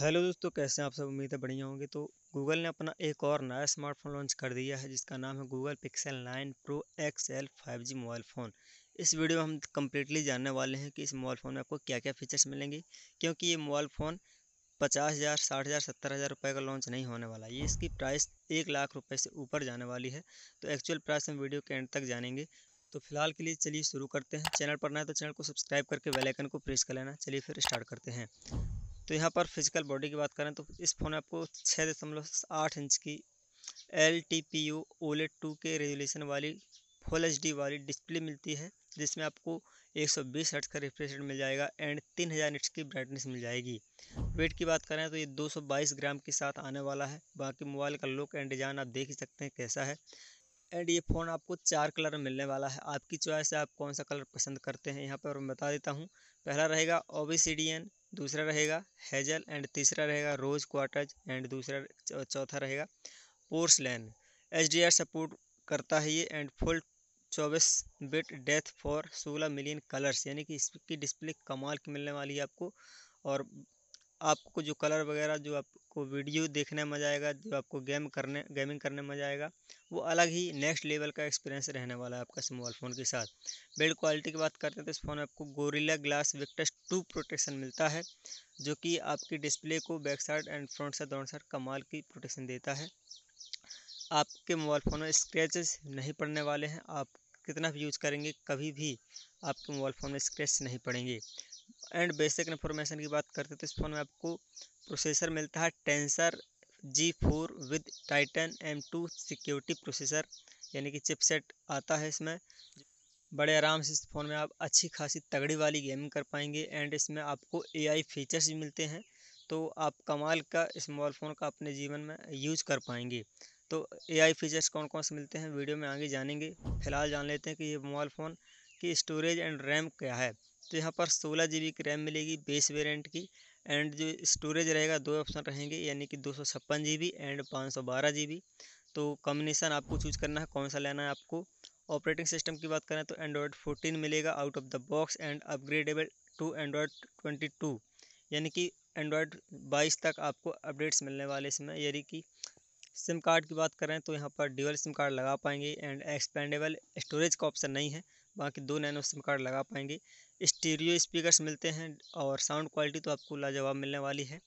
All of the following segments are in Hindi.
हेलो दोस्तों कैसे हैं आप सब उम्मीद है बढ़िया होंगे तो गूगल ने अपना एक और नया स्मार्टफोन लॉन्च कर दिया है जिसका नाम है Google Pixel 9 Pro X L five G mobile phone इस वीडियो में हम कम्प्लीटली जानने वाले हैं कि इस मोबाइल फ़ोन में आपको क्या क्या फ़ीचर्स मिलेंगे क्योंकि ये मोबाइल फ़ोन पचास हज़ार साठ हज़ार सत्तर हज़ार रुपये का लॉन्च नहीं होने वाला ये इसकी प्राइस एक लाख रुपये से ऊपर जाने वाली है तो एक्चुअल प्राइस हम वीडियो के एंड तक जानेंगे तो फिलहाल के लिए चलिए शुरू करते हैं चैनल पर ना तो चैनल को सब्सक्राइब करके बेल आइकन को प्रेस कर लेना चलिए फिर स्टार्ट करते हैं तो यहाँ पर फिजिकल बॉडी की बात करें तो इस फ़ोन में आपको छः दशमलव आठ इंच की L T P O OLED two K resolution वाली फुल एच डी वाली डिस्प्ले मिलती है जिसमें आपको एक सौ बीस हर्ट्स का रिफ्रेश रेट मिल जाएगा एंड तीन हज़ार की ब्राइटनेस मिल जाएगी वेट की बात करें तो ये दो सौ बाईस ग्राम के साथ आने वाला है बाकी मोबाइल का लुक एंड डिज़ाइन आप देख ही सकते हैं कैसा है एंड ये फ़ोन आपको चार कलर मिलने वाला है आपकी चॉइस है आप कौन सा कलर पसंद करते हैं यहाँ पर मैं बता देता हूँ पहला रहेगा O B C D N दूसरा रहेगा हेजल एंड तीसरा रहेगा रोज क्वार्टज एंड दूसरा चौथा रहेगा पोर्सलैन एच सपोर्ट करता है ये एंड फुल चौबीस बिट डेथ फॉर सोलह मिलियन कलर्स यानी कि इसकी डिस्प्ले कमाल की मिलने वाली है आपको और आपको जो कलर वगैरह जो आप आपको वीडियो देखने में मज़ा आएगा जो आपको गेम करने गेमिंग करने में मज़ा आएगा वो अलग ही नेक्स्ट लेवल का एक्सपीरियंस रहने वाला है आपका इस मोबाइल फ़ोन के साथ बिल्ड क्वालिटी की बात करते हैं तो इस फ़ोन में आपको Gorilla Glass Victus two protection मिलता है जो कि आपकी डिस्प्ले को back side and front side दोनों साइड कमाल की प्रोटेक्शन देता है आपके मोबाइल फ़ोन में स्क्रैचेस नहीं पड़ने वाले हैं आप कितना भी यूज़ करेंगे कभी भी आपके मोबाइल फ़ोन में स्क्रैच नहीं पड़ेंगे एंड बेसिक इन्फॉर्मेशन की बात करते हैं तो इस फ़ोन में आपको प्रोसेसर मिलता है Tensor G four with Titan M two security processor यानी कि चिपसेट आता है इसमें बड़े आराम से इस फ़ोन में आप अच्छी खासी तगड़ी वाली गेमिंग कर पाएंगे एंड इसमें आपको ए फीचर्स भी मिलते हैं तो आप कमाल का स्मॉल फ़ोन का अपने जीवन में यूज कर पाएंगे तो ए फीचर्स कौन कौन से मिलते हैं वीडियो में आगे जानेंगे फिलहाल जान लेते हैं कि ये मोबाइल फ़ोन की स्टोरेज एंड रैम क्या है तो यहाँ पर सोलह जी की रैम मिलेगी बेस वेरिएंट की एंड जो स्टोरेज रहेगा दो ऑप्शन रहेंगे यानी कि दो सौ छप्पन जी बी एंड पाँच सौ बारह जी बी तो कॉम्बिनेशन आपको चूज करना है कौन सा लेना है आपको ऑपरेटिंग सिस्टम की बात करें तो एंड्रॉयड फोर्टीन मिलेगा out of the box and upgradable to Android twenty two यानी कि एंड्रॉयड बाईस तक आपको अपडेट्स मिलने वाले इसमें यानी कि सिम कार्ड की बात करें तो यहाँ पर ड्यूअल सिम कार्ड लगा पाएंगे एंड एक्सपेंडेबल स्टोरेज का ऑप्शन नहीं है बाकी दो नैनो सिम कार्ड लगा पाएंगे स्टीरियो स्पीकर्स मिलते हैं और साउंड क्वालिटी तो आपको लाजवाब मिलने वाली है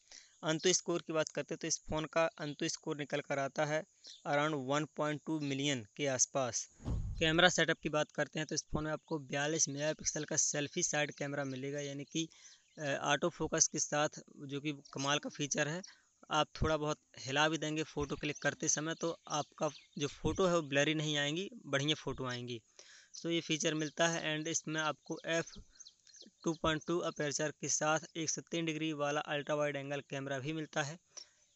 अंतु स्कोर की बात करते हैं तो इस फ़ोन का अंतु स्कोर निकल कर आता है अराउंड 1.2 मिलियन के आसपास कैमरा सेटअप की बात करते हैं तो इस फ़ोन में आपको बयालीस मेगापिक्सल का सेल्फी साइड कैमरा मिलेगा यानी कि ऑटो फोकस के साथ जो कि कमाल का फीचर है आप थोड़ा बहुत हिला भी देंगे फ़ोटो क्लिक करते समय तो आपका जो फ़ोटो है वो ब्लरी नहीं आएंगी बढ़िया फ़ोटो आएंगी तो ये फीचर मिलता है एंड इसमें आपको F two point two aperture के साथ एक सौ तीन डिग्री वाला अल्ट्रा वाइड एंगल कैमरा भी मिलता है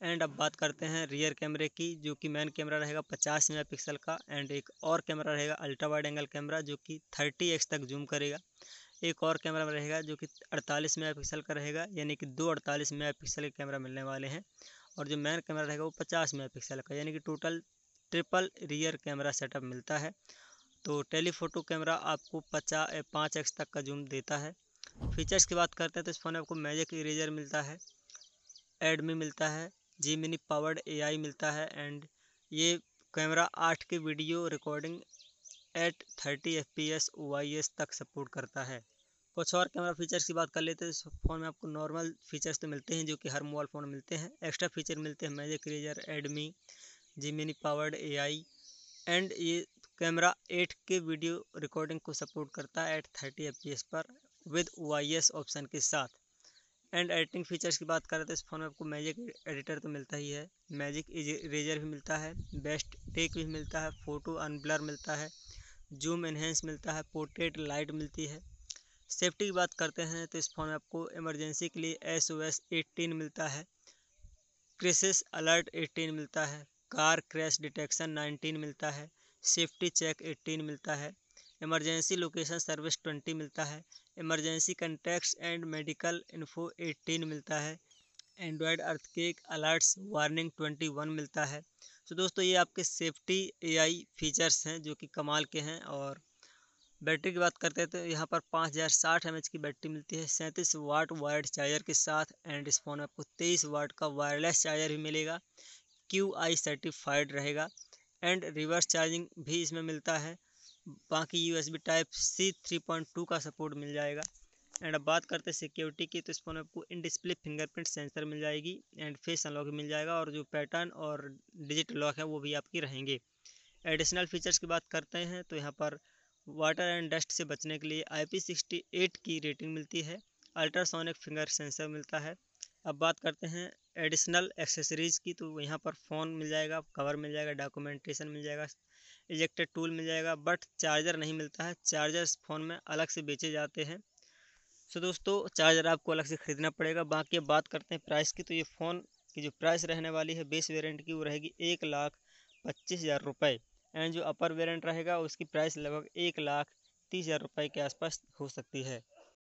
एंड अब बात करते हैं रियर कैमरे की जो कि मेन कैमरा रहेगा पचास मेगा पिक्सल का एंड एक और कैमरा रहेगा अल्ट्रा वाइड एंगल कैमरा जो कि थर्टी एक्स तक जूम करेगा एक और कैमरा में रहेगा जो कि 48 मेगापिक्सल का रहेगा यानी कि दो 48 मेगापिक्सल के कैमरा मिलने वाले हैं और जो मेन कैमरा रहेगा वो 50 मेगापिक्सल का यानी कि total triple rear camera setup मिलता है तो टेलीफोटो कैमरा आपको पचास पाँच एक्स तक का जूम देता है फीचर्स की बात करते हैं तो इस फ़ोन में आपको मैजिक इरेजर मिलता है एडमी मिलता है जी मिनी पावर्ड ए मिलता है एंड ये कैमरा आठ K video recording at thirty F P S O I S तक सपोर्ट करता है कुछ और कैमरा फीचर्स की बात कर लेते हैं तो फ़ोन में आपको नॉर्मल फीचर्स तो मिलते हैं जो कि हर मोबाइल फ़ोन में मिलते हैं एक्स्ट्रा फीचर मिलते हैं मैजिक रेजर एडमी Gemini powered A I and ये camera eight K video recording को सपोर्ट करता है at thirty F P S पर with O I S option के साथ एंड एडिटिंग फीचर्स की बात करें तो इस फ़ोन में आपको मैजिक एडिटर तो मिलता ही है मैजिक रेजर भी मिलता है बेस्ट टेक भी मिलता है फ़ोटो अनब्लर मिलता है जूम इन्हेंस मिलता है पोर्ट्रेट लाइट मिलती है सेफ्टी की बात करते हैं तो इस फ़ोन में आपको इमरजेंसी के लिए एस ओ एस एटीन मिलता है क्रिसिस अलर्ट एट्टीन मिलता है कार क्रैश डिटेक्शन नाइनटीन मिलता है सेफ्टी चेक एटीन मिलता है इमरजेंसी लोकेशन सर्विस ट्वेंटी मिलता है emergency contact and medical info eighteen मिलता है Android earthquake alerts warning twenty one मिलता है तो दोस्तों ये आपके सेफ्टी एआई फीचर्स हैं जो कि कमाल के हैं और बैटरी की बात करते हैं तो यहाँ पर पाँच हज़ार साठ एम की बैटरी मिलती है सैंतीस वाट वायर्ड चार्जर के साथ एंड इस फ़ोन में आपको तेईस वाट का वायरलेस चार्जर भी मिलेगा क्यू आई सर्टिफाइड रहेगा एंड रिवर्स चार्जिंग भी इसमें मिलता है बाकी U type C three point two का सपोर्ट मिल जाएगा एंड अब बात करते हैं सिक्योरिटी की तो इस फोन में आपको इन डिस्प्ले फिंगरप्रिंट सेंसर मिल जाएगी एंड फेस अनलॉक मिल जाएगा और जो पैटर्न और डिजिटल लॉक है वो भी आपकी रहेंगे एडिशनल फीचर्स की बात करते हैं तो यहाँ पर वाटर एंड डस्ट से बचने के लिए आई की रेटिंग मिलती है अल्ट्रासोनिक फिंगर सेंसर मिलता है अब बात करते हैं एडिशनल एक्सेसरीज़ की तो यहाँ पर फ़ोन मिल जाएगा कवर मिल जाएगा डॉक्यूमेंटेशन मिल जाएगा इजेक्टेड टूल मिल जाएगा बट चार्जर नहीं मिलता है चार्जर्स फ़ोन में अलग से बेचे जाते हैं सो दोस्तों चार्जर आपको अलग से ख़रीदना पड़ेगा बाकी अब बात करते हैं प्राइस की तो ये फ़ोन की जो प्राइस रहने वाली है बेस वेरिएंट की वो रहेगी एक लाख पच्चीस हज़ार रुपये एंड जो अपर वेरिएंट रहेगा उसकी प्राइस लगभग एक लाख तीस हज़ार रुपये के आसपास हो सकती है